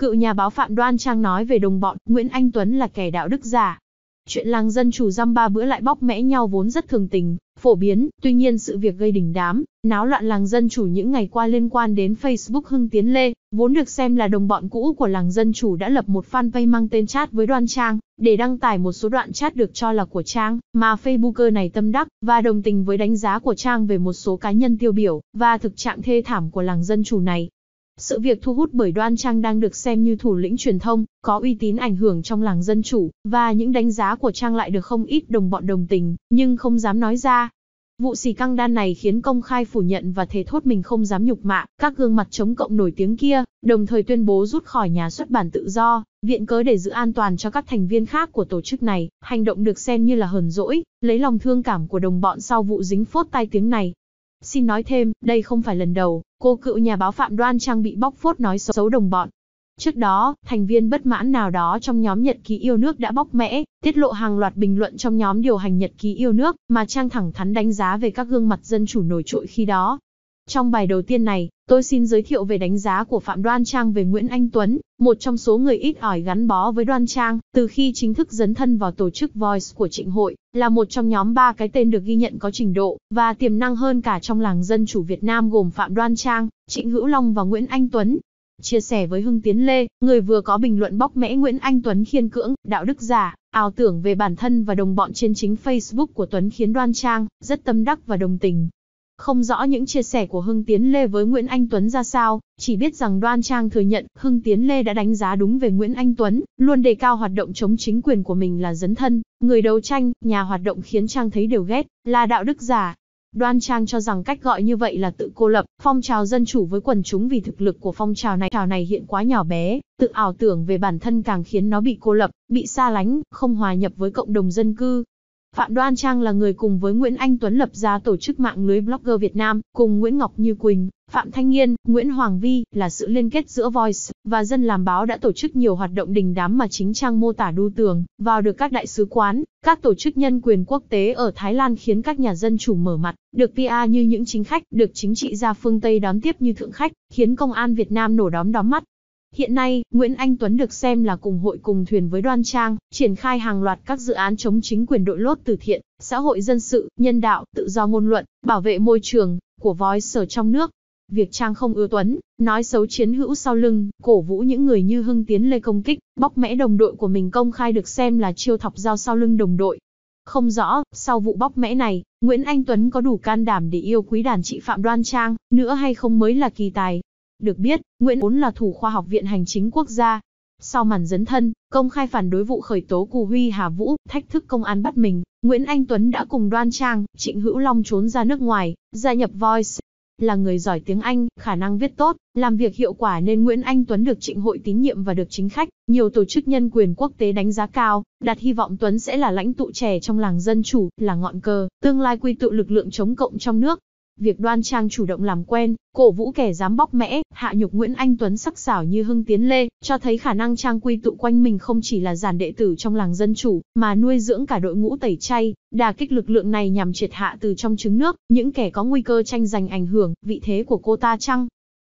Cựu nhà báo Phạm Đoan Trang nói về đồng bọn, Nguyễn Anh Tuấn là kẻ đạo đức giả. Chuyện làng dân chủ dăm ba bữa lại bóc mẽ nhau vốn rất thường tình, phổ biến, tuy nhiên sự việc gây đỉnh đám, náo loạn làng dân chủ những ngày qua liên quan đến Facebook Hưng Tiến Lê, vốn được xem là đồng bọn cũ của làng dân chủ đã lập một fanpage mang tên chat với đoan trang, để đăng tải một số đoạn chat được cho là của trang, mà Facebooker này tâm đắc, và đồng tình với đánh giá của trang về một số cá nhân tiêu biểu, và thực trạng thê thảm của làng dân chủ này. Sự việc thu hút bởi Đoan Trang đang được xem như thủ lĩnh truyền thông, có uy tín ảnh hưởng trong làng dân chủ, và những đánh giá của Trang lại được không ít đồng bọn đồng tình, nhưng không dám nói ra. Vụ xì căng đan này khiến công khai phủ nhận và thề thốt mình không dám nhục mạ các gương mặt chống cộng nổi tiếng kia, đồng thời tuyên bố rút khỏi nhà xuất bản tự do, viện cớ để giữ an toàn cho các thành viên khác của tổ chức này. Hành động được xem như là hờn dỗi, lấy lòng thương cảm của đồng bọn sau vụ dính phốt tai tiếng này. Xin nói thêm, đây không phải lần đầu, cô cựu nhà báo Phạm Đoan Trang bị bóc phốt nói xấu đồng bọn. Trước đó, thành viên bất mãn nào đó trong nhóm nhật ký yêu nước đã bóc mẽ, tiết lộ hàng loạt bình luận trong nhóm điều hành nhật ký yêu nước mà Trang thẳng thắn đánh giá về các gương mặt dân chủ nổi trội khi đó. Trong bài đầu tiên này, Tôi xin giới thiệu về đánh giá của Phạm Đoan Trang về Nguyễn Anh Tuấn, một trong số người ít ỏi gắn bó với Đoan Trang, từ khi chính thức dấn thân vào tổ chức Voice của Trịnh Hội, là một trong nhóm ba cái tên được ghi nhận có trình độ và tiềm năng hơn cả trong làng dân chủ Việt Nam gồm Phạm Đoan Trang, Trịnh Hữu Long và Nguyễn Anh Tuấn. Chia sẻ với Hưng Tiến Lê, người vừa có bình luận bóc mẽ Nguyễn Anh Tuấn khiên cưỡng, đạo đức giả, ảo tưởng về bản thân và đồng bọn trên chính Facebook của Tuấn khiến Đoan Trang rất tâm đắc và đồng tình. Không rõ những chia sẻ của Hưng Tiến Lê với Nguyễn Anh Tuấn ra sao, chỉ biết rằng Đoan Trang thừa nhận Hưng Tiến Lê đã đánh giá đúng về Nguyễn Anh Tuấn, luôn đề cao hoạt động chống chính quyền của mình là dấn thân, người đấu tranh, nhà hoạt động khiến Trang thấy đều ghét, là đạo đức giả. Đoan Trang cho rằng cách gọi như vậy là tự cô lập, phong trào dân chủ với quần chúng vì thực lực của phong trào này trào này hiện quá nhỏ bé, tự ảo tưởng về bản thân càng khiến nó bị cô lập, bị xa lánh, không hòa nhập với cộng đồng dân cư, Phạm Đoan Trang là người cùng với Nguyễn Anh Tuấn lập ra tổ chức mạng lưới blogger Việt Nam, cùng Nguyễn Ngọc Như Quỳnh, Phạm Thanh Nghiên, Nguyễn Hoàng Vi là sự liên kết giữa Voice và dân làm báo đã tổ chức nhiều hoạt động đình đám mà chính trang mô tả đu tường vào được các đại sứ quán, các tổ chức nhân quyền quốc tế ở Thái Lan khiến các nhà dân chủ mở mặt, được PA như những chính khách, được chính trị gia phương Tây đón tiếp như thượng khách, khiến công an Việt Nam nổ đóm đóm mắt. Hiện nay, Nguyễn Anh Tuấn được xem là cùng hội cùng thuyền với Đoan Trang, triển khai hàng loạt các dự án chống chính quyền đội lốt từ thiện, xã hội dân sự, nhân đạo, tự do ngôn luận, bảo vệ môi trường, của voi sở trong nước. Việc Trang không ưa Tuấn, nói xấu chiến hữu sau lưng, cổ vũ những người như Hưng Tiến Lê công kích, bóc mẽ đồng đội của mình công khai được xem là chiêu thọc dao sau lưng đồng đội. Không rõ, sau vụ bóc mẽ này, Nguyễn Anh Tuấn có đủ can đảm để yêu quý đàn chị Phạm Đoan Trang, nữa hay không mới là kỳ tài. Được biết, Nguyễn Ún là thủ khoa học viện hành chính quốc gia. Sau màn dấn thân, công khai phản đối vụ khởi tố Cù Huy Hà Vũ, thách thức công an bắt mình, Nguyễn Anh Tuấn đã cùng đoan trang, Trịnh Hữu Long trốn ra nước ngoài, gia nhập Voice. Là người giỏi tiếng Anh, khả năng viết tốt, làm việc hiệu quả nên Nguyễn Anh Tuấn được trịnh hội tín nhiệm và được chính khách, nhiều tổ chức nhân quyền quốc tế đánh giá cao, đặt hy vọng Tuấn sẽ là lãnh tụ trẻ trong làng dân chủ, là ngọn cờ, tương lai quy tụ lực lượng chống cộng trong nước. Việc đoan trang chủ động làm quen, cổ vũ kẻ dám bóc mẽ, hạ nhục Nguyễn Anh Tuấn sắc sảo như hưng tiến lê, cho thấy khả năng trang quy tụ quanh mình không chỉ là giàn đệ tử trong làng dân chủ, mà nuôi dưỡng cả đội ngũ tẩy chay, đà kích lực lượng này nhằm triệt hạ từ trong trứng nước, những kẻ có nguy cơ tranh giành ảnh hưởng, vị thế của cô ta chăng?